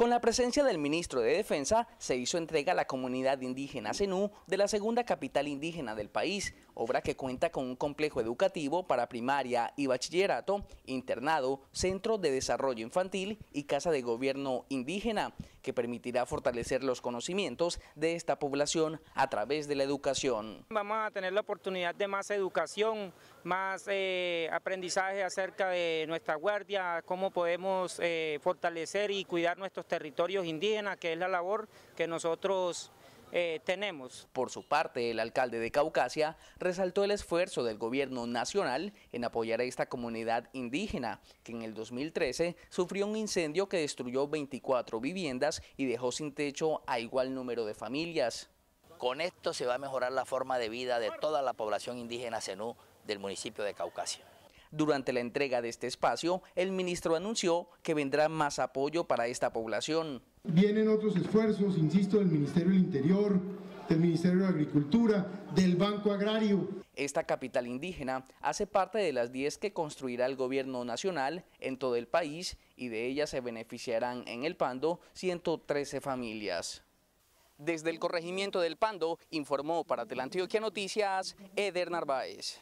Con la presencia del ministro de Defensa, se hizo entrega a la comunidad indígena Zenú de la segunda capital indígena del país, obra que cuenta con un complejo educativo para primaria y bachillerato, internado, centro de desarrollo infantil y casa de gobierno indígena, que permitirá fortalecer los conocimientos de esta población a través de la educación. Vamos a tener la oportunidad de más educación, más eh, aprendizaje acerca de nuestra guardia, cómo podemos eh, fortalecer y cuidar nuestros territorios indígenas, que es la labor que nosotros eh, tenemos. Por su parte, el alcalde de Caucasia resaltó el esfuerzo del gobierno nacional en apoyar a esta comunidad indígena, que en el 2013 sufrió un incendio que destruyó 24 viviendas y dejó sin techo a igual número de familias. Con esto se va a mejorar la forma de vida de toda la población indígena zenú del municipio de Caucasia. Durante la entrega de este espacio, el ministro anunció que vendrá más apoyo para esta población. Vienen otros esfuerzos, insisto, del Ministerio del Interior, del Ministerio de Agricultura, del Banco Agrario. Esta capital indígena hace parte de las 10 que construirá el gobierno nacional en todo el país y de ellas se beneficiarán en el Pando 113 familias. Desde el corregimiento del Pando informó para Telantioquia Noticias Eder Narváez.